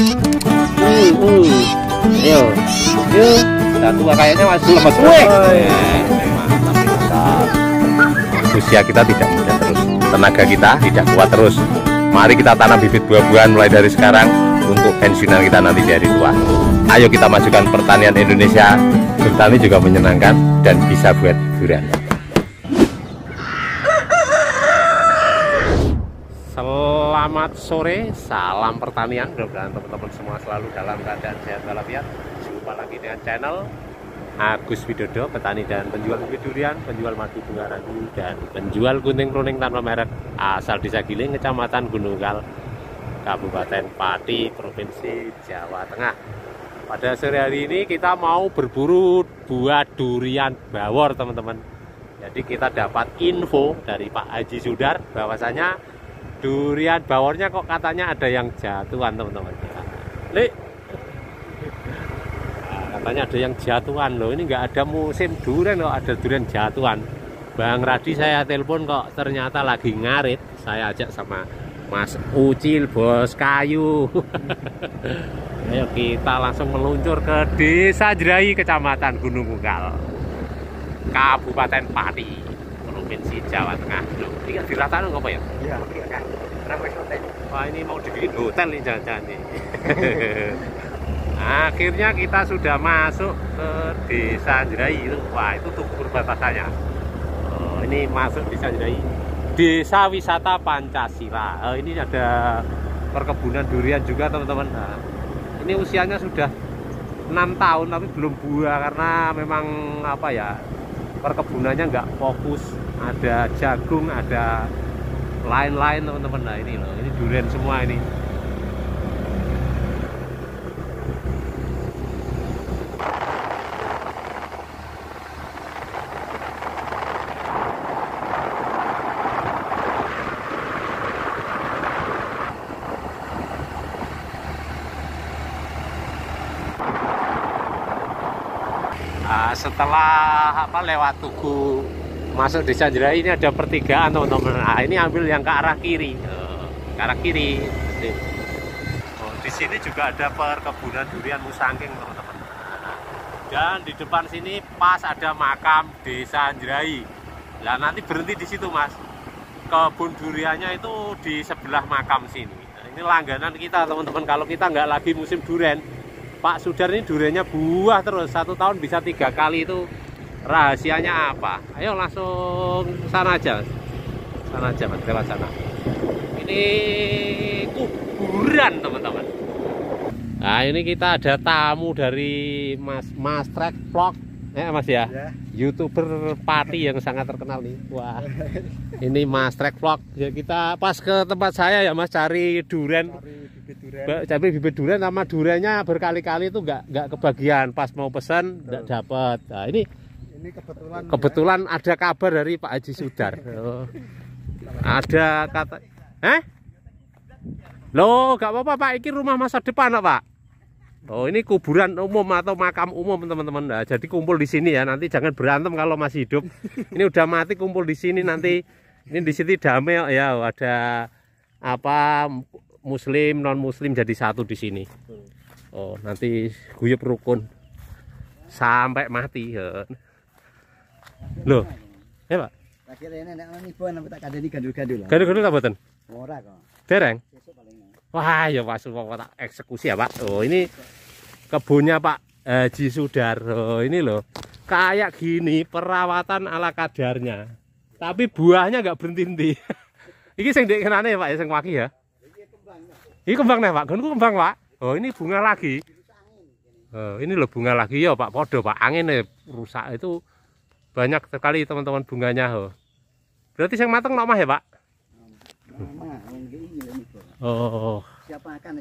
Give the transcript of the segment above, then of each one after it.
Uh, uh. Ayo. Yuk. Satu kayaknya masih lemas gue. Usia kita tidak muda terus. Tenaga kita tidak kuat terus. Mari kita tanam bibit buah-buahan mulai dari sekarang untuk pensiunan kita nanti dari tua. Ayo kita majukan pertanian Indonesia. Bertani juga menyenangkan dan bisa buat hiburan. Selamat selamat sore, salam pertanian. Mudah-mudahan teman-teman semua selalu dalam keadaan sehat walafiat. Jumpa lagi dengan channel Agus Widodo, petani dan penjual bibit durian, penjual madu bunga ragu, dan penjual gunting pruning tanpa merek asal Desa Giling, Kecamatan Gununggal, Kabupaten Pati, Provinsi Jawa Tengah. Pada sore hari ini kita mau berburu buah durian bawor, teman-teman. Jadi kita dapat info dari Pak Haji Sudar bahwasanya durian bawornya kok katanya ada yang jatuhan teman-teman li nah, katanya ada yang jatuhan loh ini nggak ada musim durian kok ada durian jatuhan Bang Radi saya telepon kok ternyata lagi ngarit saya ajak sama Mas Ucil bos kayu ayo kita langsung meluncur ke desa Jerai kecamatan Gunung Munggal Kabupaten Pati Provinsi Jawa Tengah. ini kan Villa Tarung apa ya? Iya, iya kan. Ramai hotel. Wah, ini mau dibikin hotel nih jalan-jalan nih. Akhirnya kita sudah masuk ke Desa Jerai. Wah, itu tuh perbatasannya. Oh, ini masuk Desa Jerai. Desa Wisata Pancasila. Oh, ini ada perkebunan durian juga, teman-teman. Nah, ini usianya sudah enam tahun tapi belum buah karena memang apa ya perkebunannya nggak fokus ada jagung ada lain-lain teman-teman nah ini loh ini durian semua ini ah, setelah apa lewat tugu masuk desa Jerai ini ada pertigaan teman-teman nah, ini ambil yang ke arah kiri eh, ke arah kiri oh, di sini juga ada perkebunan durian musangking teman-teman dan di depan sini pas ada makam desa Jerai nah nanti berhenti di situ mas kebun duriannya itu di sebelah makam sini nah, ini langganan kita teman-teman kalau kita nggak lagi musim durian Pak Sudar ini duriannya buah terus satu tahun bisa tiga kali itu rahasianya apa ayo langsung sana aja sana aja mas lewat sana ini kuburan teman-teman nah ini kita ada tamu dari mas mas trek vlog eh mas ya, ya. youtuber pati yang sangat terkenal nih wah ini mas trek vlog ya kita pas ke tempat saya ya mas cari duren cari bibit duren. Tapi bibit duren sama durennya berkali-kali itu nggak nggak kebagian. Pas mau pesan nggak dapat. Nah ini kebetulan. Kebetulan ya. ada kabar dari Pak Haji Sudar. Oh. ada kata, eh? Loh, gak apa-apa Pak, ini rumah masa depan Pak. Oh, ini kuburan umum atau makam umum teman-teman. Nah, jadi kumpul di sini ya. Nanti jangan berantem kalau masih hidup. Ini udah mati kumpul di sini nanti. Ini di sini damai oh, ya. Ada apa muslim non muslim jadi satu di sini. Oh, nanti guyup rukun sampai mati. Ya. Loh. Ya, Pak. Lagi rene nek ana nipu nang tak kandani gandul-gandul. Gandul-gandul ta mboten? Ora kok. Dereng. Wah, ya Pak Sulpo tak eksekusi ya, Pak. Oh, ini kebunnya Pak Haji sudar, oh Ini loh. Kayak gini perawatan ala kadarnya. Tapi buahnya nggak berhenti-henti. Iki sing dikenane Pak ya sing waki ya. Ini kembang nih Pak, gunung kembang Pak. Oh ini bunga lagi. Oh, ini loh bunga lagi ya Pak. Podo Pak angin nih ya, rusak itu banyak sekali teman-teman bunganya ho. berarti yang matang nomah ya pak oh, oh, oh. siap makan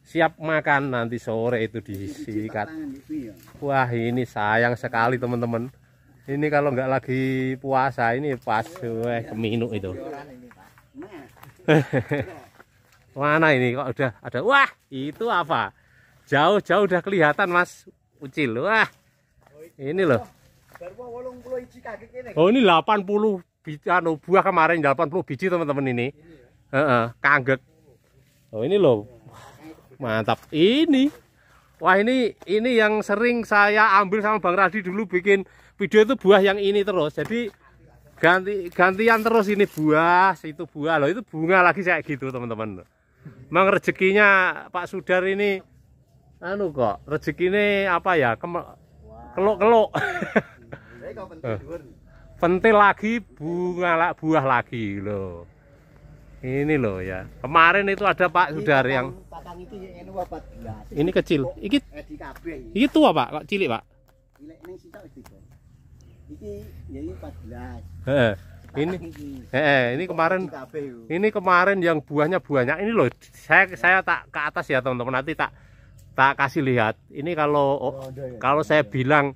siap makan nanti sore itu disikat wah ini sayang sekali teman-teman ini kalau nggak lagi puasa ini pas weh keminuk itu mana ini kok udah ada wah itu apa jauh-jauh udah kelihatan mas ucil wah ini loh Oh ini 80 biji anu buah kemarin 80 biji teman-teman ini. Iya. Heeh, uh -uh, kanggek. Oh ini loh. Mantap. Ini. Wah ini ini yang sering saya ambil sama Bang Radi dulu bikin video itu buah yang ini terus. Jadi ganti gantian terus ini buah, itu buah loh, itu bunga lagi kayak gitu teman-teman. Mang rezekinya Pak Sudar ini anu kok rezekinya apa ya? Kelok-kelok. Eh. pentil lagi bunga lah buah lagi loh ini loh ya kemarin itu ada Pak Sudar yang ya, ini, kecil eh, ini tua Pak kok cilik Pak ya, ini eh ini kemarin ini kemarin yang buahnya buahnya ini loh saya iya. saya tak ke atas ya teman-teman nanti tak tak kasih lihat ini kalau oh, ya. kalau saya iya. bilang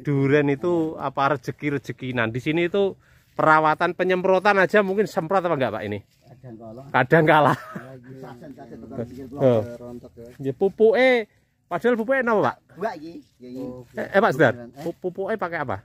duren itu apa rezeki rezeki nah di sini itu perawatan penyemprotan aja mungkin semprot apa enggak pak ini kadang kalah oh. ya pupuk eh padahal pupuk eh pak enggak ya, iya. eh, eh pak sedar pupuk eh pakai apa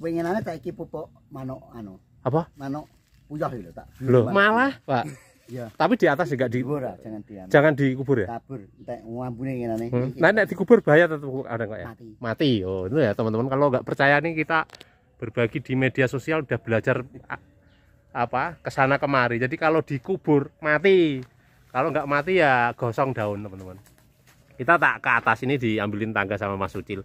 pengenannya tak pupuk mano anu apa mano uyah itu tak malah pak Iya. Tapi di atas juga di kubur, jangan di anu. Jangan dikubur ya? Kabur, ngene. Hmm. Nah, nek dikubur bahaya tetap ada enggak ya? Mati. Mati. Oh, itu ya teman-teman kalau nggak percaya nih kita berbagi di media sosial udah belajar apa kesana kemari. Jadi kalau dikubur mati. Kalau nggak mati ya gosong daun, teman-teman. Kita tak ke atas ini diambilin tangga sama Mas Ucil.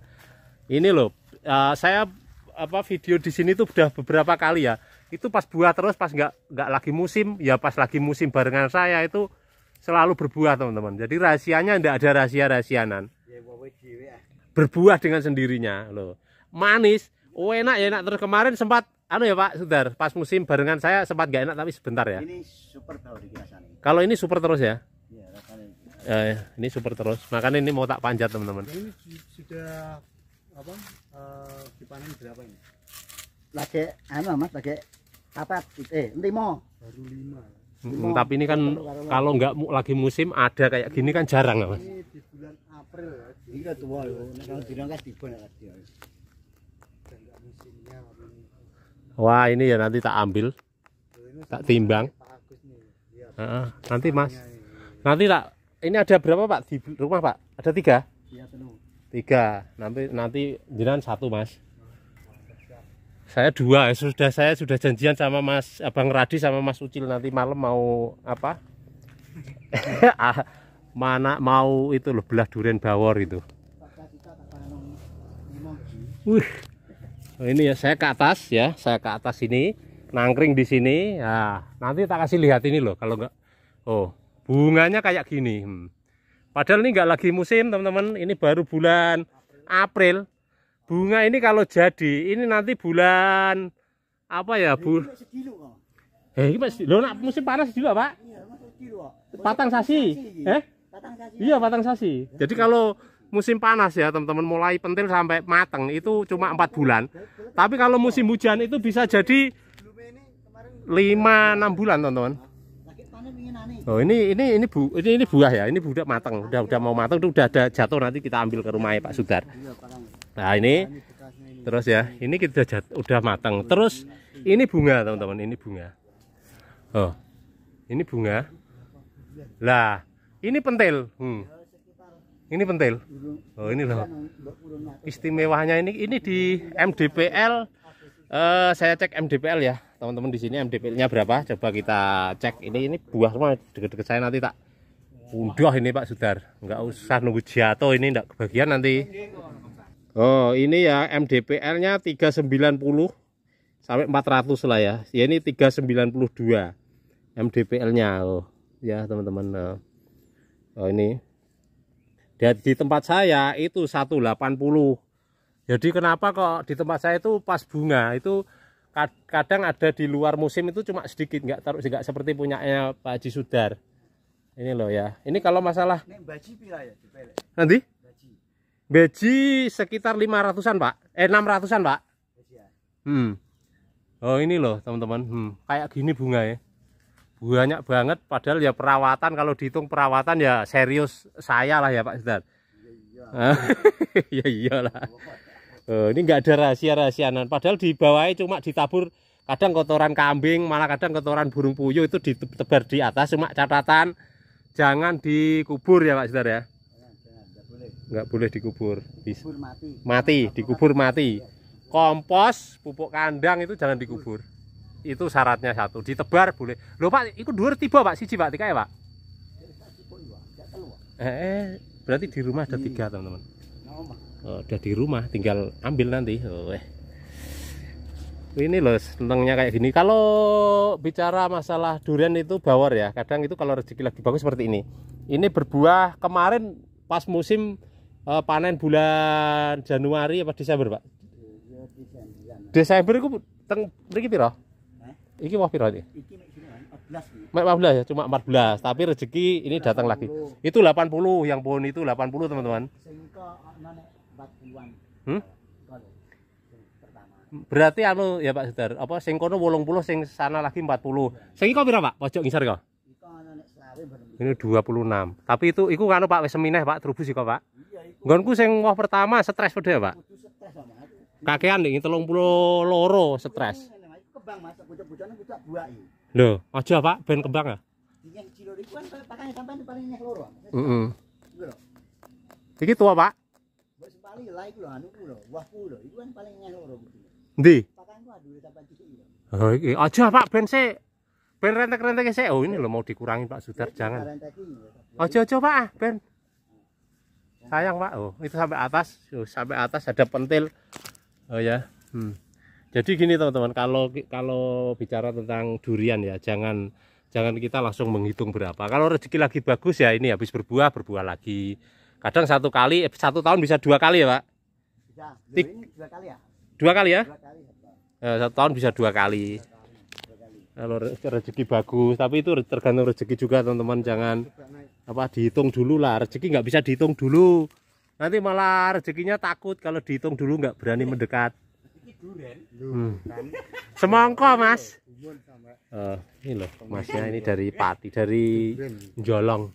Ini loh, uh, saya apa video di sini tuh udah beberapa kali ya itu pas buah terus pas nggak nggak lagi musim ya pas lagi musim barengan saya itu selalu berbuah teman-teman jadi rahasianya tidak ada rahasia rahasianan ya, ah. berbuah dengan sendirinya loh manis oh enak ya enak terus kemarin sempat anu ya pak sudar pas musim barengan saya sempat nggak enak tapi sebentar ya ini super kalau ini super terus ya iya, eh, eh, ini super terus makanya ini mau tak panjat teman-teman ini sudah apa uh, dipanen berapa ini lagi anu mas lagi apa eh mau baru lima hmm, hmm, tapi ini kan kalau nggak lagi musim ada kayak gini kan jarang mas. di bulan April ya, Ini kan tua loh. Kalau kan tiba ya, ya. Wah ini ya nanti tak ambil, tak timbang. Iya. nanti mas, nanti tak. Ini ada berapa pak di rumah pak? Ada tiga. Iya, tiga. Nanti nanti jiran satu mas saya dua sudah saya sudah janjian sama Mas Abang Radi sama Mas Ucil nanti malam mau apa ah, mana mau itu loh belah durian bawor itu Wih. ini ya saya ke atas ya saya ke atas ini nangkring di sini ya nanti tak kasih lihat ini loh kalau enggak Oh bunganya kayak gini hmm. padahal ini enggak lagi musim teman-teman ini baru bulan April bunga ini kalau jadi ini nanti bulan apa ya bu eh ini masih lo nak musim panas juga pak iya, patang sasi eh iya patang sasi jadi kalau musim panas ya teman-teman mulai pentil sampai matang itu cuma empat bulan tapi kalau musim hujan itu bisa jadi lima enam bulan teman-teman Oh ini ini ini bu ini ini buah ya ini buah matang udah udah mau matang udah ada jatuh nanti kita ambil ke rumahnya Pak Sudar. Iya, Nah, nah ini terus ya. Ini kita jat, udah matang. Terus ini bunga, teman-teman. Ini bunga. Oh. Ini bunga. Lah, ini pentil. Hmm. Ini pentil. Oh, ini loh. Istimewanya ini ini di MDPL uh, eh, saya cek MDPL ya teman-teman di sini MDPL-nya berapa coba kita cek ini ini buah semua deket-deket saya nanti tak Udah ini Pak Sudar nggak usah nunggu jatuh ini enggak kebagian nanti Oh, ini ya MDPR-nya 390 sampai 400 lah ya. Ya ini 392 MDPL-nya. Oh, ya teman-teman. Oh, oh, ini. Dan di tempat saya itu 180. Jadi kenapa kok di tempat saya itu pas bunga itu kadang ada di luar musim itu cuma sedikit nggak taruh nggak seperti punyanya Pak Haji Sudar. Ini loh ya. Ini kalau masalah. Ya, Nanti? Beji sekitar 500-an, Pak. Eh 600-an, Pak. Hmm. Oh, ini loh, teman-teman. Hmm, kayak gini bunga ya. Banyak banget padahal ya perawatan kalau dihitung perawatan ya serius saya lah ya, Pak Sedat. Iya, iya. iya iyalah. Oh, ini nggak ada rahasia-rahasianan. Padahal di bawahnya cuma ditabur kadang kotoran kambing, malah kadang kotoran burung puyuh itu ditebar di atas cuma catatan jangan dikubur ya, Pak Sedat ya nggak boleh dikubur bisa mati. mati dikubur mati kompos pupuk kandang itu jangan dikubur itu syaratnya satu ditebar boleh lupa pak itu dua tiba pak siji pak tiga ya pak eh, eh berarti di rumah ada tiga teman-teman oh, udah di rumah tinggal ambil nanti oh, eh. ini loh senengnya kayak gini kalau bicara masalah durian itu bawor ya kadang itu kalau rezeki lagi bagus seperti ini ini berbuah kemarin pas musim uh, panen bulan Januari apa Desember, Pak? Iya, Desember itu teng mriki piro? Iki wah piro iki? Iki 14. ya, cuma 14, tapi rezeki ini datang lagi. Itu 80 yang pohon itu 80, teman-teman. Hmm? Berarti anu ya Pak Sutar, apa sing kono 80 sing sana lagi 40. Sing iki piro, Pak? Pojok ngisor kok? Ini 26. Tapi itu iku kan Pak wis semineh Pak, trubus iki Pak. Gonku sing wah pertama stres pede ya, Pak. Kakean nih 32 stres. loro Mas, Lo, aja Pak ben kembang ya. Yang cilo kan Iki tua, Pak. Di? lah wahku kan Pakanku Oh, iki aja Pak ben se, ben rentek-rentek se. Oh, ini lo mau dikurangin Pak Sudar, iya, jangan. Aja-aja ya, Pak, ah, ben sayang pak oh itu sampai atas oh, sampai atas ada pentil oh ya hmm. jadi gini teman-teman kalau kalau bicara tentang durian ya jangan jangan kita langsung menghitung berapa kalau rezeki lagi bagus ya ini habis berbuah berbuah lagi kadang satu kali eh, satu tahun bisa dua kali ya pak bisa, dua kali ya dua kali ya, dua kali, ya? Eh, satu tahun bisa dua kali, dua kali kalau rezeki bagus tapi itu tergantung rezeki juga teman-teman jangan apa dihitung dulu lah rezeki nggak bisa dihitung dulu nanti malah rezekinya takut kalau dihitung dulu nggak berani mendekat hmm. semongko mas uh, ini loh masnya ini dari pati dari jolong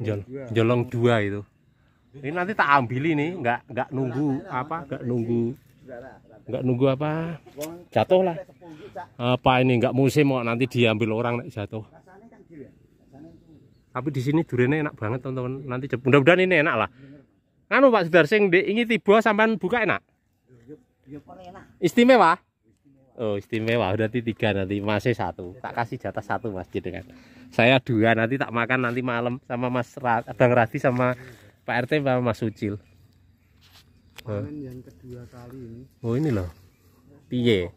jolong, jolong dua itu ini nanti tak ambil ini nggak nggak nunggu apa nggak nunggu nggak nunggu apa jatuh lah apa ini nggak musim mau oh, nanti diambil orang jatuh tapi di sini duriannya enak banget teman-teman nanti mudah-mudahan ini enak lah kan Pak Sudarsing ini tiba sampai buka enak istimewa Oh istimewa udah tiga nanti masih satu tak kasih jatah satu mas gitu kan saya dua nanti tak makan nanti malam sama mas Ra Bang rati sama Pak RT sama Mas Ucil yang kedua kali ini oh ini loh piye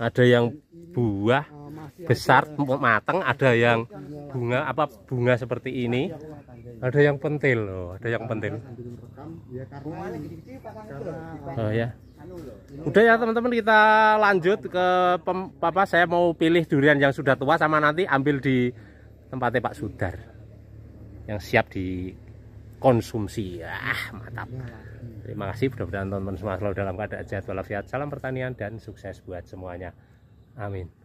ada yang buah oh, besar matang ada yang bunga apa bunga seperti ini ada yang pentil loh ada yang pentil ya, oh ya anu udah ya teman-teman kita lanjut ke papa saya mau pilih durian yang sudah tua sama nanti ambil di tempatnya Pak Sudar yang siap di konsumsi. Ah, mantap. Hmm. Terima kasih, mudah-mudahan teman-teman semua selalu dalam keadaan sehat walafiat. Salam pertanian dan sukses buat semuanya. Amin.